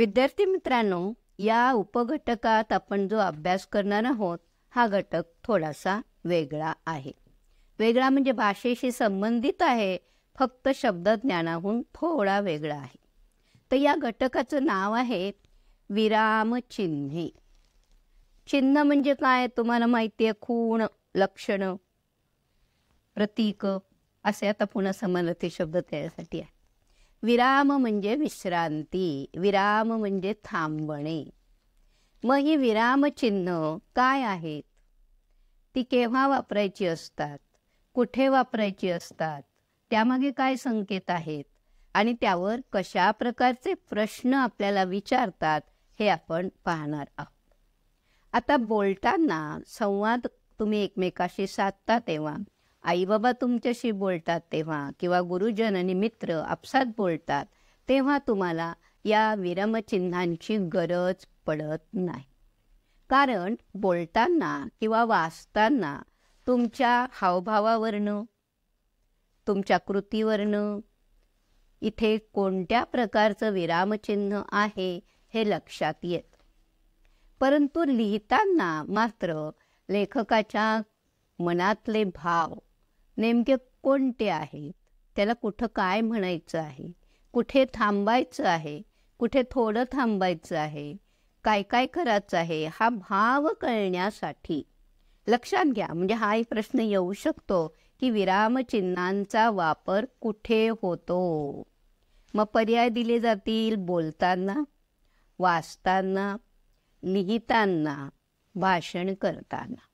विद्यार्थी मित्रांनो या उपघटकात आपण जो अभ्यास करणार आहोत हा घटक थोडासा वेगळा आहे वेगळा म्हणजे भाषेशी संबंधित आहे फक्त शब्द ज्ञानाहून थोडा वेगळा आहे तर या घटकाचं नाव आहे विरामचिन्हे चिन्ह म्हणजे काय तुम्हाला माहिती आहे खूण लक्षणं प्रतीक असे आता पुन्हा समानार्थी शब्द त्यासाठी आहे विराम म्हणजे विश्रांती विराम म्हणजे थांबणे मग ही विरामचिन्ह काय आहेत ती केव्हा वापरायची असतात कुठे वापरायची असतात त्यामागे काय संकेत आहेत आणि त्यावर कशा प्रकारचे प्रश्न आपल्याला विचारतात हे आपण पाहणार आहोत आता बोलताना संवाद तुम्ही एकमेकाशी साधता तेव्हा आई बाबा तुमच्याशी बोलतात तेव्हा किंवा गुरुजन आणि मित्र आपसात बोलतात तेव्हा तुम्हाला या विरमचिन्हांची गरज पडत नाही कारण बोलताना किंवा वाचताना तुमच्या हावभावावरनं तुमच्या कृतीवरनं इथे कोणत्या प्रकारचं विरामचिन्ह आहे हे लक्षात येत परंतु लिहिताना मात्र लेखकाच्या मनातले भाव नेमके कोणते आहेत त्याला कुठं काय म्हणायचं आहे कुठे थांबायचं आहे कुठे थोडं थांबायचं आहे काय काय करायचं आहे हा भाव कळण्यासाठी लक्षात घ्या म्हणजे हा एक प्रश्न येऊ शकतो की विरामचिन्हांचा वापर कुठे होतो मग पर्याय दिले जातील बोलताना वाचताना लिहिताना भाषण करताना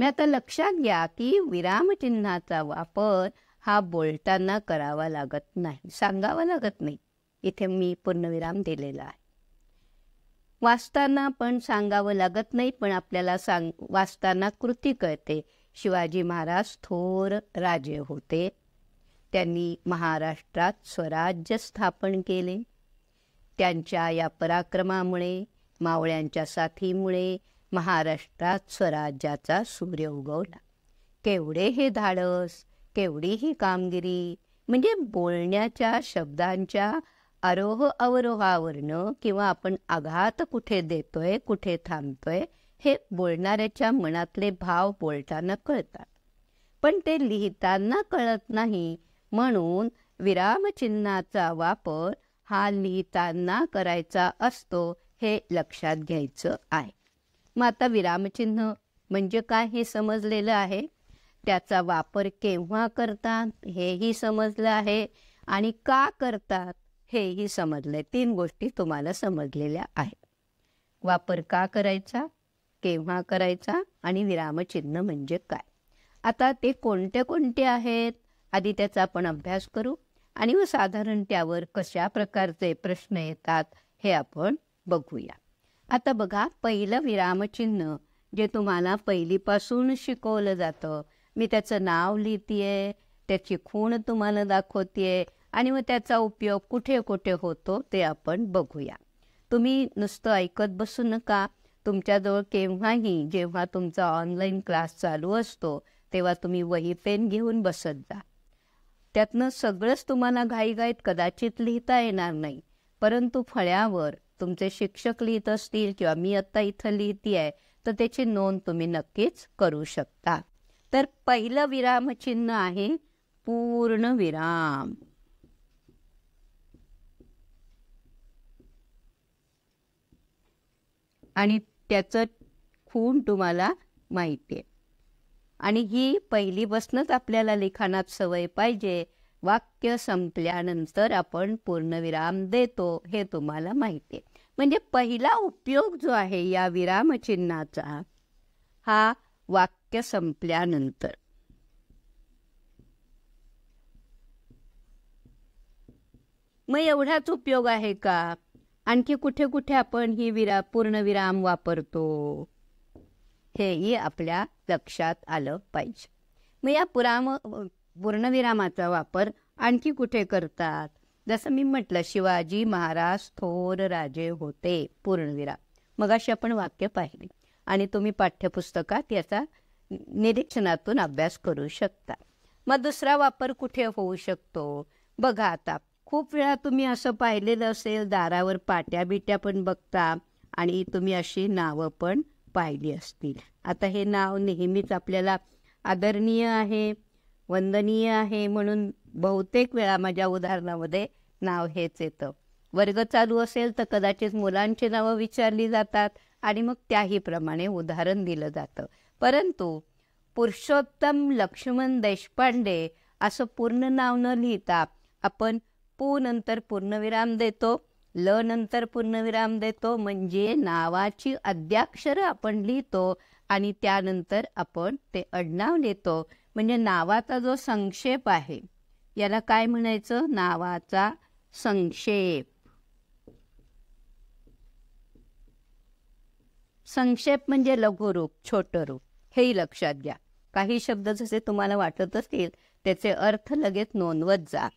मी आता लक्षात घ्या की विरामचिन्हाचा वापर हा बोलताना करावा लागत नाही सांगावा लागत नाही इथे मी पूर्णविराम दिलेला आहे वाचताना पण सांगावं लागत नाही पण आपल्याला सांग वाचताना कृती कळते शिवाजी महाराज थोर राजे होते त्यांनी महाराष्ट्रात स्वराज्य स्थापन केले त्यांच्या या पराक्रमामुळे मावळ्यांच्या साथीमुळे महाराष्ट्रात स्वराज्याचा सूर्य उगवला केवढे हे धाडस केवढी ही कामगिरी म्हणजे बोलण्याच्या शब्दांच्या आरोह अवरोहावरनं किंवा आपण आघात कुठे देतोय कुठे थांबतोय हे बोलणाऱ्याच्या मनातले भाव बोलताना कळतात पण ते लिहिताना कळत नाही म्हणून विरामचिन्हाचा वापर हा लिहिताना करायचा असतो हे लक्षात घ्यायचं आहे मग आता विरामचिन्ह म्हणजे काय हे समजलेलं आहे त्याचा वापर केव्हा करतात हेही समजलं आहे आणि का करतात हेही समजलं तीन गोष्टी तुम्हाला समजलेल्या आहेत वापर का करायचा केव्हा करायचा आणि विरामचिन्ह म्हणजे काय आता ते कोणते कोणते आहेत आधी त्याचा आपण अभ्यास करू आणि व साधारण त्यावर कशा प्रकारचे प्रश्न येतात हे आपण बघूया आता बघा पहिलं विरामचिन्ह जे तुम्हाला पहिलीपासून शिकवलं जातं मी त्याचं नाव लिहितेय त्याची खूण तुम्हाला दाखवतेय आणि मग त्याचा उपयोग कुठे कुठे होतो ते आपण बघूया तुम्ही नुसतं ऐकत बसू नका तुमच्याजवळ केव्हाही जेव्हा तुमचा ऑनलाईन क्लास चालू असतो तेव्हा तुम्ही वही पेन घेऊन बसत जा त्यातनं सगळंच तुम्हाला घाईघाईत कदाचित लिहिता येणार नाही परंतु फळ्यावर तुमचे शिक्षक लिहित असतील किंवा मी आत्ता इथं लिहिती आहे तर त्याची नोंद तुम्ही नक्कीच करू शकता तर पहिलं विरामचिन्ह आहे पूर्ण विराम आणि त्याचं खून तुम्हाला माहिती आहे आणि ही पहिलीपासूनच आपल्याला लिखाणात सवय पाहिजे वाक्य संपल्यानंतर आपण पूर्णविराम देतो हे तुम्हाला माहिती आहे म्हणजे पहिला उपयोग जो आहे या विरामचिन्हाचा हा वाक्य संपल्यानंतर मग एवढाच उपयोग आहे का आणखी कुठे कुठे आपण ही विरा पूर्णविराम वापरतो हेही आपल्या लक्षात आलं पाहिजे मग या पुराम पूर्णविरामाचा वापर आणखी कुठे करतात जसं मी म्हटलं शिवाजी महाराज थोर राजे होते पूर्णविरा मग अशी आपण वाक्य पाहिली आणि तुम्ही पाठ्यपुस्तकात याचा निरीक्षणातून अभ्यास करू शकता मग दुसरा वापर कुठे होऊ शकतो बघा आता खूप वेळा तुम्ही असं पाहिलेलं असेल दारावर पाट्या बिट्या पण बघता आणि तुम्ही अशी नावं पण पाहिली असतील आता हे नाव नेहमीच आपल्याला आदरणीय आहे वंदनीय आहे म्हणून बहुतेक वेळा माझ्या उदाहरणामध्ये नाव हेच येतं वर्ग चालू असेल तर कदाचित मुलांची नावं विचारली जातात आणि मग त्याही प्रमाणे उदाहरण दिलं जातं परंतु पुरुषोत्तम लक्ष्मण देशपांडे असं पूर्ण नाव न लिहिता आपण पू नंतर पूर्णविराम देतो ल नंतर पूर्णविराम देतो म्हणजे नावाची अद्याक्षरं आपण लिहितो आणि त्यानंतर आपण ते अडनाव लिहितो म्हणजे नावाचा जो संक्षेप आहे याला काय म्हणायचं नावाचा संक्षेप संक्षेप म्हणजे लघुरूप छोटं रूप हेही लक्षात घ्या काही शब्द जसे तुम्हाला वाटत असतील त्याचे अर्थ लगेच नोंदवत जा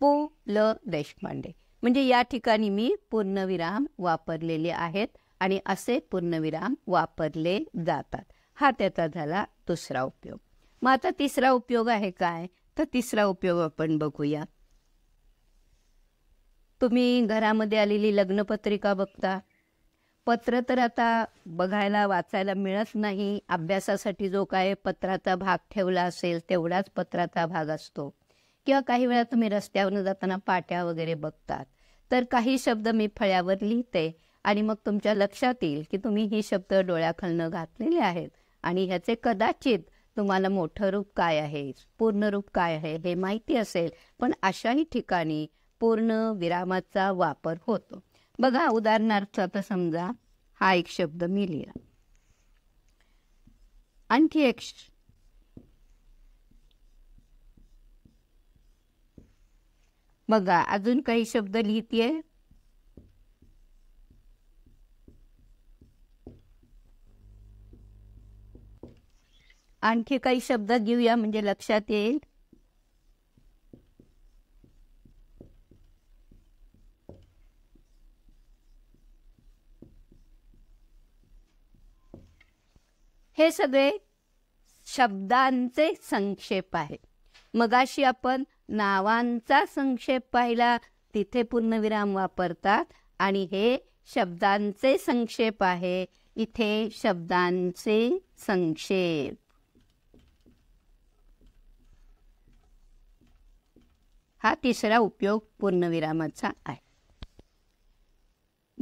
पु ल देशपांडे म्हणजे या ठिकाणी मी पूर्णविराम वापरलेले आहेत आणि असे पूर्णविराम वापरले जातात हा त्याचा झाला दुसरा उपयोग मग आता तिसरा उपयोग आहे काय तर तिसरा उपयोग आपण बघूया तुम्ही घरामध्ये आलेली लग्नपत्रिका बघता पत्र तर आता बघायला वाचायला मिळत नाही अभ्यासासाठी जो काय पत्राचा भाग ठेवला असेल तेवढाच पत्राचा भाग असतो किंवा काही वेळा तुम्ही रस्त्यावरून जाताना पाट्या वगैरे बघतात तर काही शब्द मी फळ्यावर लिहिते आणि मग तुमच्या लक्षात येईल की तुम्ही ही शब्द डोळ्याखालनं घातलेले आहेत आणि ह्याचे कदाचित तुम्हाला मोठं रूप काय आहे पूर्ण रूप काय आहे हे माहिती असेल पण अशाही ठिकाणी पूर्ण विरामाचा वापर होतो बघा उदाहरणार्थ आता समजा हा एक शब्द मी लिहिला आणखी एक बघा अजून काही शब्द लिहितीये आणखी काही शब्द घेऊया म्हणजे लक्षात येईल हे सगळे शब्दांचे संक्षेप आहे मगाशी आपण नावांचा संक्षेप पाहिला तिथे पूर्णविराम वापरतात आणि हे शब्दांचे संक्षेप आहे इथे शब्दांचे संक्षेप हा तिसरा उपयोग पूर्णविरामाचा आहे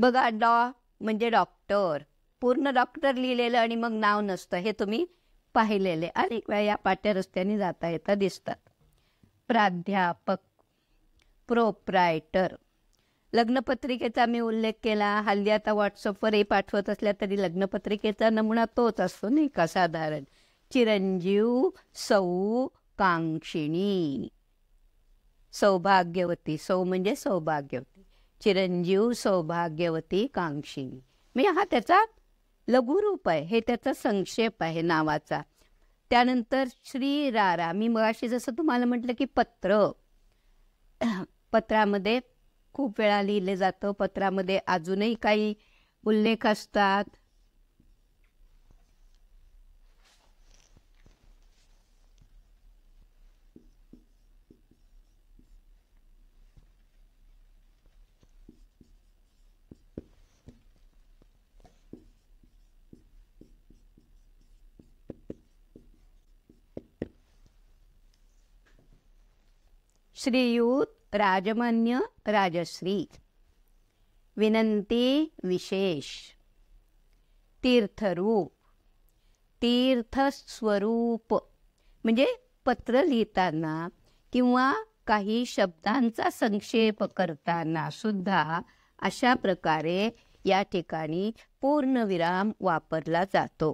बघा डॉ म्हणजे डॉक्टर पूर्ण डॉक्टर लिहिलेलं आणि मग नाव नसतं हे तुम्ही पाहिलेले अनेक वेळा या पाट्या रस्त्याने जाता येता दिसतात प्राध्यापक प्रोप्रायटर लग्नपत्रिकेचा मी उल्लेख केला हल्ली आता व्हॉट्सअपवरही पाठवत असल्या तरी लग्नपत्रिकेचा नमुना तोच असतो नाही का साधारण चिरंजीव सौ कांक्षिणी सौभाग्यवती सौ म्हणजे सौभाग्यवती चिरंजीव सौभाग्यवती कांक्षिणी मी हा त्याचा लघुरूप आहे हे त्याचा संक्षेप आहे नावाचा त्यानंतर श्री रारा मी मगाशी जसं तुम्हाला म्हटलं की पत्र पत्रामध्ये खूप वेळा लिहिलं जातं पत्रामध्ये अजूनही काही उल्लेख असतात श्रीयुत राजमान्य राजश्री विनंती विशेष तीर्थरूप तीर्थस्वरूप म्हणजे पत्र लिहिताना किंवा काही शब्दांचा संक्षेप करताना सुद्धा अशा प्रकारे या ठिकाणी पूर्णविराम वापरला जातो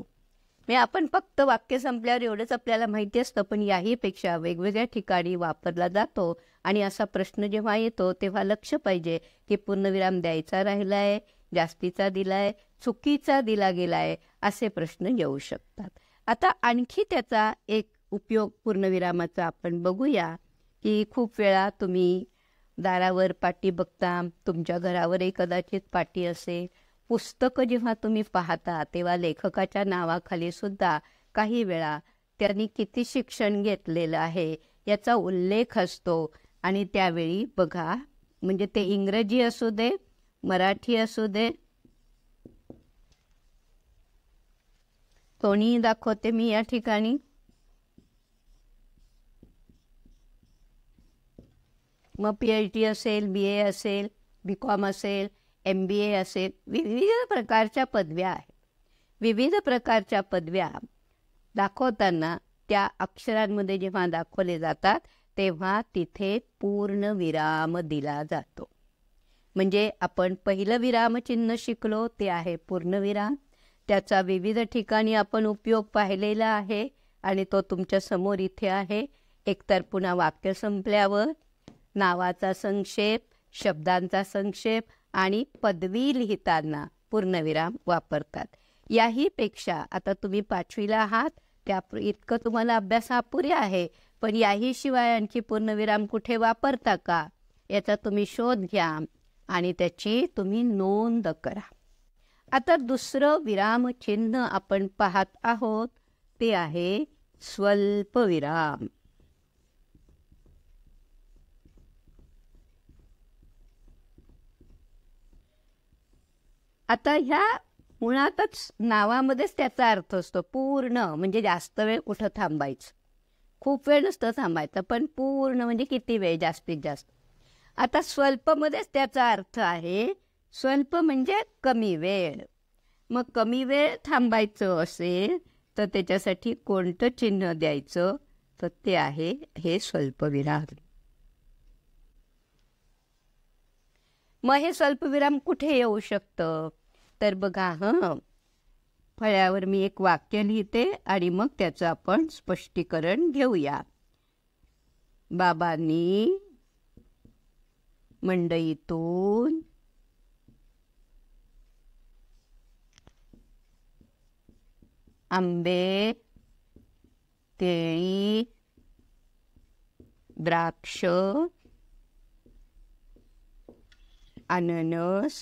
म्हणजे आपण फक्त वाक्य संपल्यावर एवढंच आपल्याला माहिती असतं पण याहीपेक्षा वेगवेगळ्या ठिकाणी वापरला जातो आणि असा प्रश्न जेव्हा येतो तेव्हा लक्ष पाहिजे की पूर्णविराम द्यायचा राहिला आहे जास्तीचा दिला आहे चुकीचा दिला गेला आहे असे प्रश्न येऊ शकतात आता आणखी त्याचा एक उपयोग पूर्णविरामाचा आपण बघूया की खूप वेळा तुम्ही दारावर पाटी बघता तुमच्या घरावरही कदाचित पाटी असेल पुस्तकं जेव्हा तुम्ही पाहता तेव्हा लेखकाच्या नावाखाली सुद्धा काही वेळा त्यांनी किती शिक्षण घेतलेलं आहे याचा उल्लेख असतो आणि त्यावेळी बघा म्हणजे ते इंग्रजी असू दे मराठी असू दे कोणी दाखवते मी या ठिकाणी मग पी एच डी असेल बी ए असेल बी कॉम असेल एम बी ए असे विविध प्रकारच्या पदव्या आहेत विविध प्रकारच्या पदव्या दाखवताना त्या अक्षरांमध्ये जेव्हा दाखवले जातात तेव्हा तिथे पूर्ण विराम दिला जातो म्हणजे आपण पहिलं विरामचिन्ह शिकलो ते आहे पूर्णविराम त्याचा विविध ठिकाणी आपण उपयोग पाहिलेला आहे आणि तो तुमच्या समोर इथे आहे एकतर पुन्हा वाक्य संपल्यावर नावाचा संक्षेप शब्दांचा संक्षेप आणि पदवी लिहिताना पूर्णविराम वापरतात याही पेक्षा आता तुम्ही पाचवीला आहात त्या इतकं तुम्हाला अभ्यास अपुरे आहे पण याही शिवाय आणखी पूर्णविराम कुठे वापरता का याचा तुम्ही शोध घ्या आणि त्याची तुम्ही नोंद करा आता दुसरं विराम चिन्ह आपण पाहत आहोत ते आहे स्वल्पविराम आता ह्या मुळातच नावामध्येच त्याचा अर्थ असतो पूर्ण म्हणजे जास्त वेळ कुठं थांबायचं खूप वेळ नसतं थांबायचं पण पूर्ण म्हणजे किती वेळ जास्तीत जास्त आता स्वल्पमध्येच त्याचा अर्थ आहे स्वल्प म्हणजे कमी वेळ मग कमी वेळ थांबायचं असेल तर त्याच्यासाठी कोणतं चिन्ह द्यायचं तर ते आहे हे स्वल्पविराम मग हे स्वल्पविराम कुठे येऊ शकतं तर बघा ह फळ्यावर मी एक वाक्य लिहिते आणि मग त्याचं आपण स्पष्टीकरण घेऊया बाबांनी मंडईतून आंबे केळी द्राक्ष अननस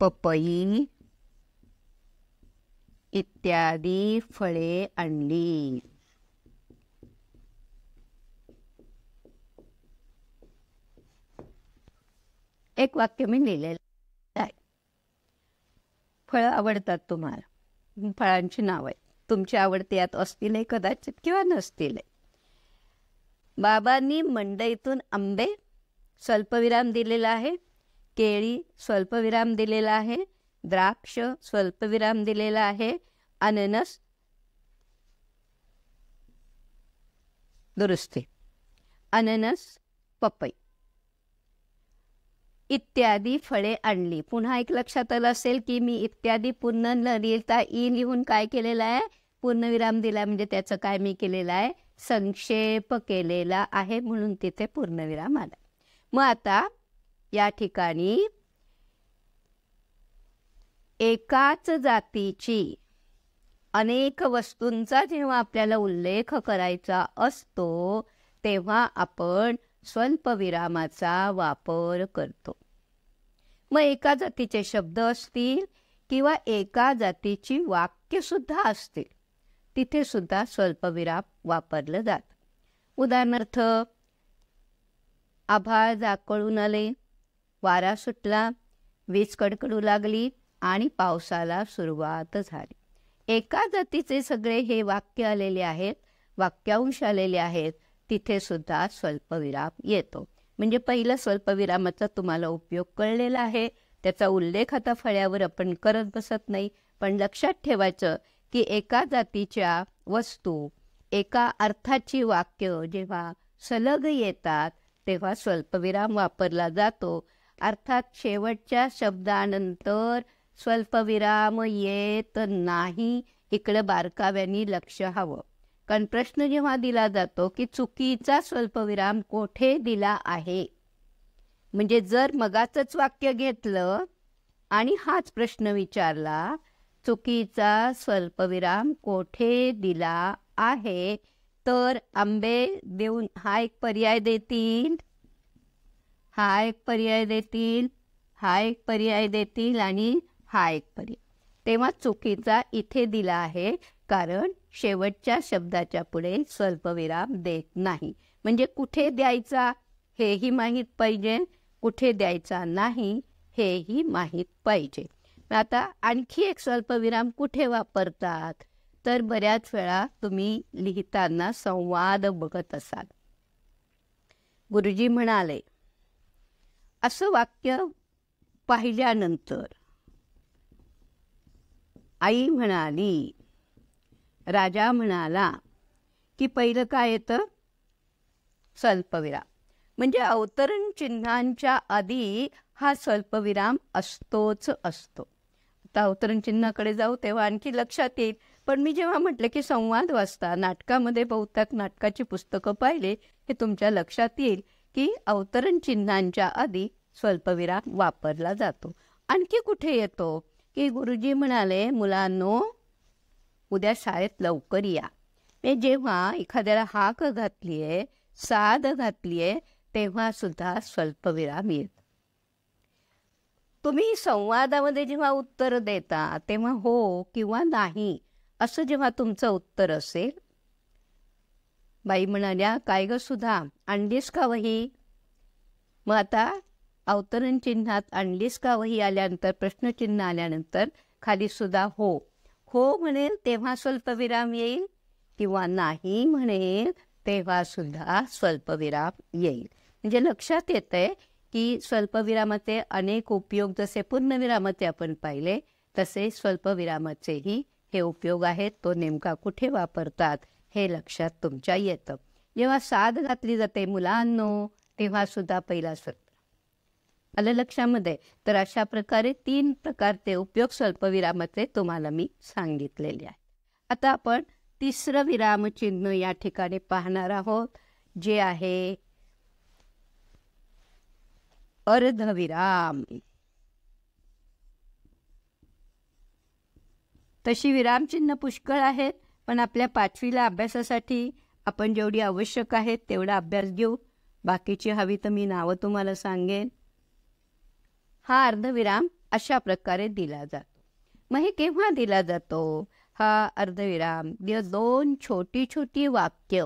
पपई इत्यादी फळे आणली एक वाक्य मी लिहिलेलं आहे फळं आवडतात तुम्हाला फळांची नाव आहे तुमची आवडते यात असतील कदाचित किंवा नसतील बाबांनी मंडईतून आंबे स्वल्पविराम दिलेला आहे केळी स्वल्पविराम दिलेला आहे द्राक्ष स्वल्पविराम दिलेला आहे अननस दुरुस्ती अननस पपई इत्यादी फळे आणली पुन्हा एक लक्षात आलं असेल की मी इत्यादी पूर्ण न लिहिता ई लिहून काय केलेलं आहे पूर्णविराम दिला म्हणजे त्याचं काय मी केलेलं आहे संक्षेप केलेला आहे म्हणून तिथे पूर्णविराम आला मग आता या ठिकाणी एकाच जातीची अनेक वस्तूंचा जेव्हा आपल्याला उल्लेख करायचा असतो तेव्हा आपण स्वल्पविरामाचा वापर करतो मग एका जातीचे शब्द असतील किंवा एका जातीची वाक्यसुद्धा असतील तिथे सुद्धा स्वल्पविराम वापरलं जात उदाहरणार्थ आभाळ जाकळून आले वारा सुटला वीज कडकडू लागली आणि पावसाला सुरुवात झाली एका जातीचे सगळे हे वाक्य आलेले आहेत वाक्यांश आलेले आहेत तिथे सुद्धा स्वल्पविराम येतो म्हणजे पहिलं स्वल्पविरामाचा तुम्हाला उपयोग कळलेला आहे त्याचा उल्लेख आता फळ्यावर आपण करत बसत नाही पण लक्षात ठेवायचं की एका जातीच्या वस्तू एका अर्थाची वाक्य जेव्हा सलग येतात तेव्हा स्वल्पविराम वापरला जातो अर्थात शेवटच्या शब्दानंतर स्वल्पविराम येत नाही इकडं बारकाव्यांनी लक्ष हवं कारण प्रश्न जेव्हा दिला जातो की चुकीचा स्वल्पविराम कोठे दिला आहे म्हणजे जर मगाचंच वाक्य घेतलं आणि हाच प्रश्न विचारला चुकीचा स्वल्पविराम कोठे दिला आहे तर आंबे देऊन हा एक पर्याय देतील हा एक पर्याय देतील हा एक पर्याय देतील आणि हा एक पर्याय तेव्हा चुकीचा इथे दिला आहे कारण शेवटच्या शब्दाच्या पुढे स्वल्पविराम देत नाही म्हणजे कुठे द्यायचा हेही माहीत पाहिजे कुठे द्यायचा नाही हेही माहीत पाहिजे आता आणखी एक स्वल्पविराम कुठे वापरतात तर बऱ्याच वेळा तुम्ही लिहिताना संवाद बघत असाल गुरुजी म्हणाले असं वाक्य पाहिल्यानंतर आई म्हणाली राजा म्हणाला की पहिलं काय येतं स्वल्पविराम म्हणजे अवतरण चिन्हांच्या आधी हा स्वल्पविराम असतोच असतो आता अवतरण चिन्हाकडे जाऊ तेव्हा आणखी लक्षात येईल पण मी जेव्हा म्हटलं की संवाद वाचता नाटकामध्ये बहुतेक नाटकाची पुस्तकं पाहिले हे तुमच्या लक्षात येईल की अवतरण चिन्हांच्या आधी स्वल्पविराम वापरला जातो आणखी कुठे येतो की गुरुजी म्हणाले मुलांनो उद्या शाळेत लवकर या मी जेव्हा एखाद्याला हाक घातली आहे साध घातली आहे तेव्हा सुद्धा स्वल्पविराम येत तुम्ही संवादामध्ये जेव्हा उत्तर देता तेव्हा हो किंवा नाही असं जेव्हा तुमचं उत्तर असेल बाई म्हणाल्या काय ग सुद्धा आणलीस का वही मग आता अवतरण चिन्हात आणलीस का वही आल्यानंतर प्रश्नचिन्ह आल्यानंतर खाली सुद्धा हो हो म्हणेल तेव्हा स्वल्पविराम येईल किंवा नाही म्हणेल तेव्हा सुद्धा स्वल्पविराम येईल म्हणजे लक्षात येत आहे की स्वल्पविरामाचे अनेक उपयोग जसे पूर्णविरामाचे आपण पाहिले तसे स्वल्पविरामाचेही हे उपयोग आहेत तो नेमका कुठे वापरतात हे लक्षात तुमच्या येतं जेव्हा साध घातली जाते मुलांनो तेव्हा सुद्धा पहिला सूत्र आलं लक्षामध्ये तर अशा प्रकारे तीन प्रकारचे उपयोग स्वल्पविरामाचे तुम्हाला मी सांगितलेले आहे आता आपण तिसरं विरामचिन्ह या ठिकाणी पाहणार आहोत जे आहे अर्धविराम तशी विरामचिन्ह पुष्कळ आहेत पण आपल्या पाचवीला अभ्यासासाठी आपण जेवढी आवश्यक आहेत तेवढा अभ्यास घेऊ बाकीची हवी तर मी नावं तुम्हाला सांगेन हा अर्धविराम अशा प्रकारे दिला जातो मग हे केव्हा दिला जातो हा अर्धविराम दोन छोटी छोटी वाक्य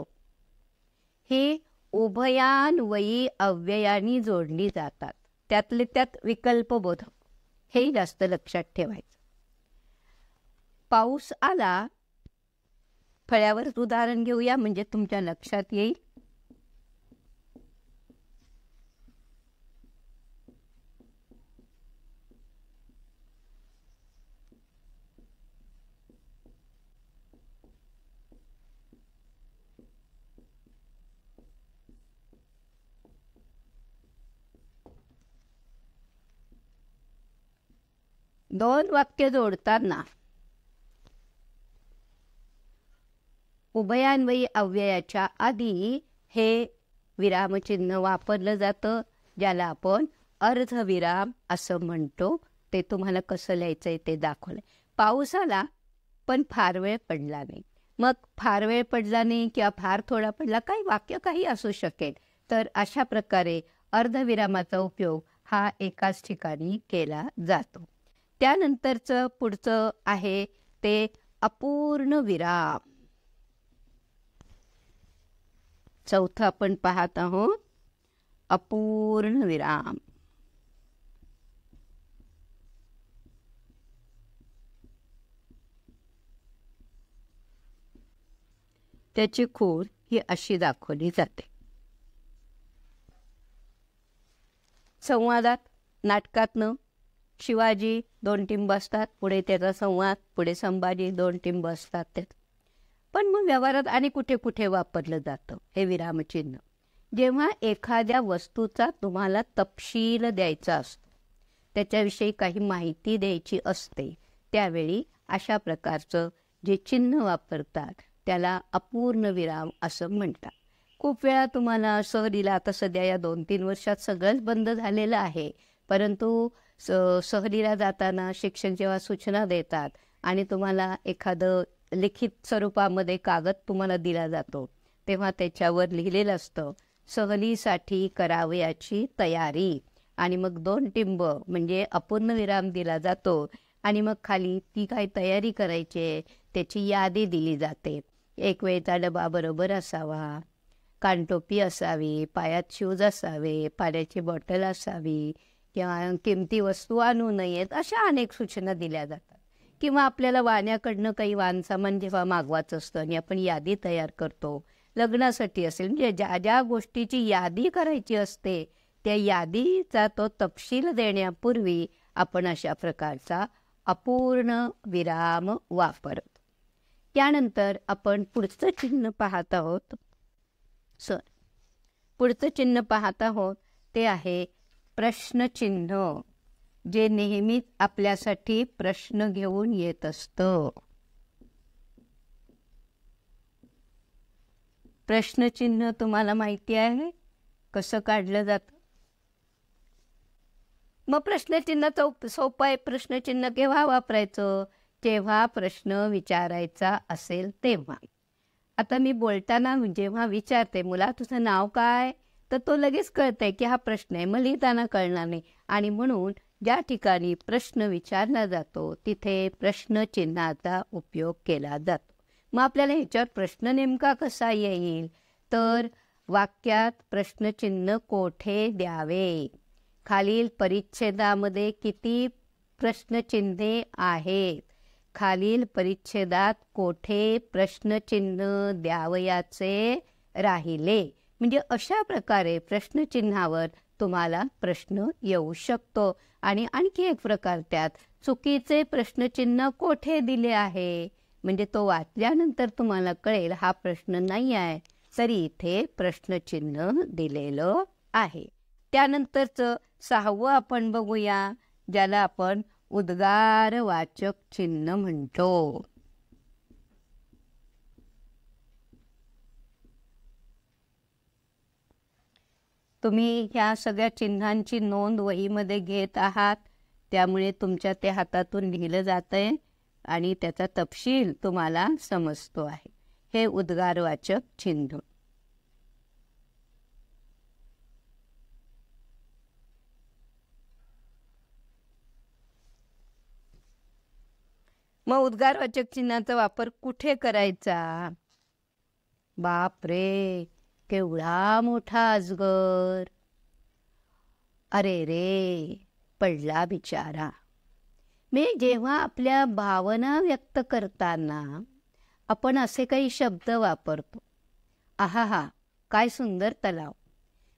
हे उभयान्वयी अव्ययानी जोडली जातात त्यातले त्यात विकल्पबोधक हेही जास्त लक्षात ठेवायचं पाऊस आला फळ्यावर उदाहरण घेऊया म्हणजे तुमच्या लक्षात येईल दोन वाक्य जोडताना उभयान्वयी अव्ययाच्या आधी हे विरामचिन्ह वापरलं जातं ज्याला आपण अर्धविराम असं म्हणतो ते तुम्हाला कसं लिहायचं आहे ते दाखवलं आला पण फार वेळ पडला नाही मग फार वेळ पडला नाही किंवा फार थोडा पडला काही वाक्य काही असू शकेल तर अशा प्रकारे अर्धविरामाचा उपयोग हा एकाच ठिकाणी केला जातो त्यानंतरचं पुढचं आहे ते अपूर्ण विराम चौथं आपण पाहत आहोत अपूर्ण विराम त्याची खोड ही अशी दाखवली जाते संवादात नाटकातनं शिवाजी दोन टीम बसतात पुढे त्याचा संवाद पुढे संभाजी दोन टीम बसतात त्यात पण मग व्यवहारात आणि कुठे कुठे वापरलं जातं हे विरामचिन्ह जेव्हा एखाद्या वस्तूचा तुम्हाला तपशील द्यायचा असतो त्याच्याविषयी काही माहिती द्यायची असते त्यावेळी अशा प्रकारचं जे चिन्ह वापरतात त्याला अपूर्ण विराम असं म्हणतात खूप वेळा तुम्हाला सहलीला आता सध्या या दोन तीन वर्षात सगळंच बंद झालेलं आहे परंतु स सहलीला जाताना शिक्षक जेव्हा सूचना देतात आणि तुम्हाला एखादं लिखित स्वरूपामध्ये कागद तुम्हाला दिला जातो तेव्हा त्याच्यावर लिहिलेलं असतं सहलीसाठी करावयाची तयारी आणि मग दोन टिंब म्हणजे अपूर्ण विराम दिला जातो आणि मग खाली ती काय तयारी करायची त्याची यादी दिली जाते एक वेळचा डबा बरोबर असावा कानटोपी असावी पायात शूज असावे पाण्याची बॉटल असावी किंवा किमती वस्तू आणू नयेत अशा अनेक सूचना दिल्या जातात किंवा आपल्याला वाण्याकडनं काही सामान जेव्हा मागवायचं असतं आणि आपण यादी तयार करतो लग्नासाठी असेल म्हणजे ज्या ज्या गोष्टीची यादी करायची असते त्या यादीचा तो तपशील देण्यापूर्वी आपण अशा प्रकारचा अपूर्ण विराम वापरत त्यानंतर आपण पुढचं चिन्ह पाहत आहोत सर पुढचं चिन्ह पाहत आहोत ते आहे प्रश्नचिन्ह जे नेहमीच आपल्यासाठी प्रश्न घेऊन येत असत प्रश्नचिन्ह तुम्हाला माहिती आहे कसं काढलं जात मग प्रश्नचिन्ह सोपं आहे प्रश्नचिन्ह केव्हा वापरायचं जेव्हा प्रश्न विचारायचा असेल तेव्हा आता मी बोलताना जेव्हा विचारते मुला तुझं नाव काय तर तो लगेच कळतंय की हा प्रश्न आहे मग लिहिताना कळणार नाही आणि म्हणून ज्या ठिकाणी प्रश्न विचारला जातो तिथे प्रश्नचिन्हाचा उपयोग केला जातो मग आपल्याला ह्याच्यावर प्रश्न नेमका कसा येईल तर वाक्यात प्रश्नचिन्ह कोठे द्यावे खालील परिच्छेदामध्ये किती प्रश्नचिन्हे आहेत खालील परिच्छेदात कोठे प्रश्नचिन्ह द्यावयाचे राहिले म्हणजे अशा प्रकारे प्रश्नचिन्हावर तुम्हाला प्रश्न येऊ शकतो आणि आणखी एक प्रकार त्यात चुकीचे प्रश्नचिन्ह कोठे दिले आहे म्हणजे तो वाचल्यानंतर तुम्हाला कळेल हा प्रश्न नाही आहे तरी इथे प्रश्नचिन्ह दिलेलं आहे त्यानंतरचं सहावं आपण बघूया ज्याला आपण उद्गारवाचक चिन्ह म्हणतो तुम्ही ह्या सगळ्या चिन्हांची नोंद वहीमध्ये घेत आहात त्यामुळे तुमच्या ते हातातून लिहिलं जात आहे आणि त्याचा तपशील तुम्हाला समजतो आहे हे उद्गारवाचक चिन्ह मग उद्गारवाचक चिन्हाचा वापर कुठे करायचा बाप रे केवढा मोठा अजगर अरे रे पडला बिचारा मी जेव्हा आपल्या भावना व्यक्त करताना आपण असे काही शब्द वापरतो आहा हा काय सुंदर तलाव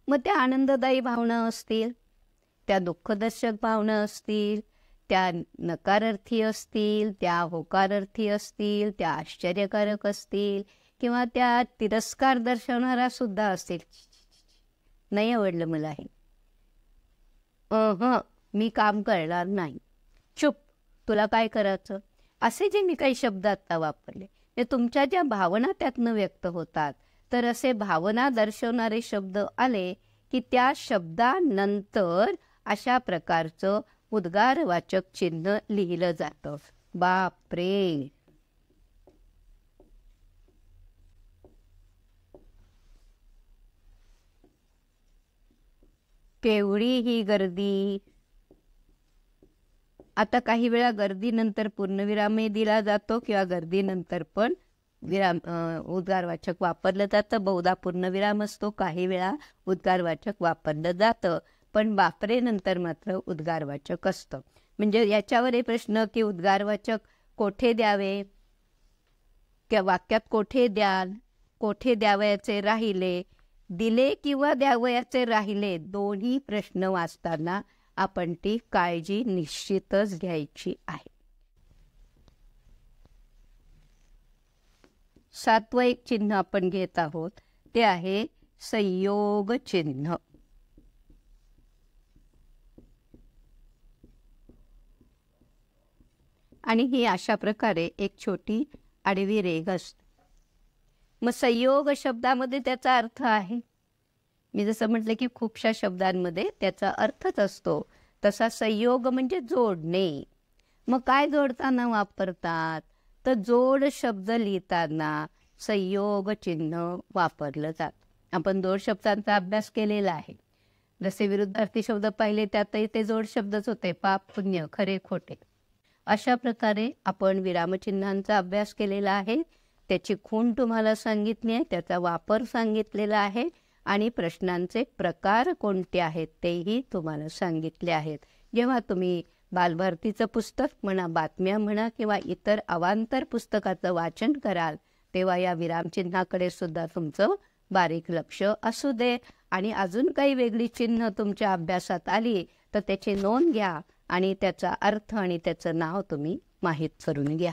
मग त्या आनंददायी भावना असतील त्या दुःखदर्शक भावना असतील त्या नकारार्थी असतील त्या होकारार्थी असतील त्या आश्चर्यकारक असतील किंवा त्या तिरस्कार दर्शवणारा सुद्धा असेल नाही आवडलं मला हे अह मी काम करणार नाही चुप तुला काय करायचं असे जे मी काही शब्द आता वापरले ते तुमच्या ज्या भावना त्यातनं व्यक्त होतात तर असे भावना दर्शवणारे शब्द आले की त्या शब्दानंतर अशा प्रकारचं उद्गारवाचक चिन्ह लिहिलं जातं बाप रे केवढी ही गर्दी आता काही वेळा गर्दीनंतर पूर्णविराम दिला जातो किंवा गर्दीनंतर पण विराम उद्गारवाचक वापरलं जातं बहुधा पूर्णविराम असतो काही वेळा उद्गारवाचक वापरलं जातं पण बापरेनंतर मात्र उद्गारवाचक असतं म्हणजे याच्यावर हे प्रश्न की उद्गारवाचक कोठे द्यावे किंवा वाक्यात कोठे द्याल कोठे द्यावयाचे राहिले दिले किंवा द्यावयाचे राहिले दोन्ही प्रश्न वाचताना आपण ती काळजी निश्चितच घ्यायची आहे सातवं एक चिन्ह आपण घेत आहोत ते आहे संयोग चिन्ह आणि ही अशा प्रकारे एक छोटी आडवी रेघ असते मग संयोग शब्दामध्ये त्याचा अर्थ आहे मी जसं म्हटलं की खूपशा शब्दांमध्ये त्याचा अर्थच असतो तसा संयोग म्हणजे जोडणे मग काय जोडताना वापरतात तर जोड शब्द लिहिताना संयोग चिन्ह वापरलं जात आपण जोड शब्दांचा अभ्यास केलेला आहे जसे विरुद्धार्थी शब्द पाहिले त्यातही ते जोड शब्दच होते पाप पुण्य खरे खोटे अशा प्रकारे आपण विरामचिन्हांचा अभ्यास केलेला आहे त्याची खूण तुम्हाला सांगितली आहे त्याचा वापर सांगितलेला आहे आणि प्रश्नांचे प्रकार कोणते आहेत तेही तुम्हाला सांगितले आहेत जेव्हा तुम्ही बालभारतीचं पुस्तक म्हणा बातम्या म्हणा किंवा इतर अवांतर पुस्तकाचं वाचन कराल तेव्हा या विरामचिन्हाकडे सुद्धा तुमचं बारीक लक्ष असू दे आणि अजून काही वेगळी चिन्ह तुमच्या अभ्यासात आली तर त्याची नोंद घ्या आणि त्याचा अर्थ आणि त्याचं नाव तुम्ही माहीत करून घ्या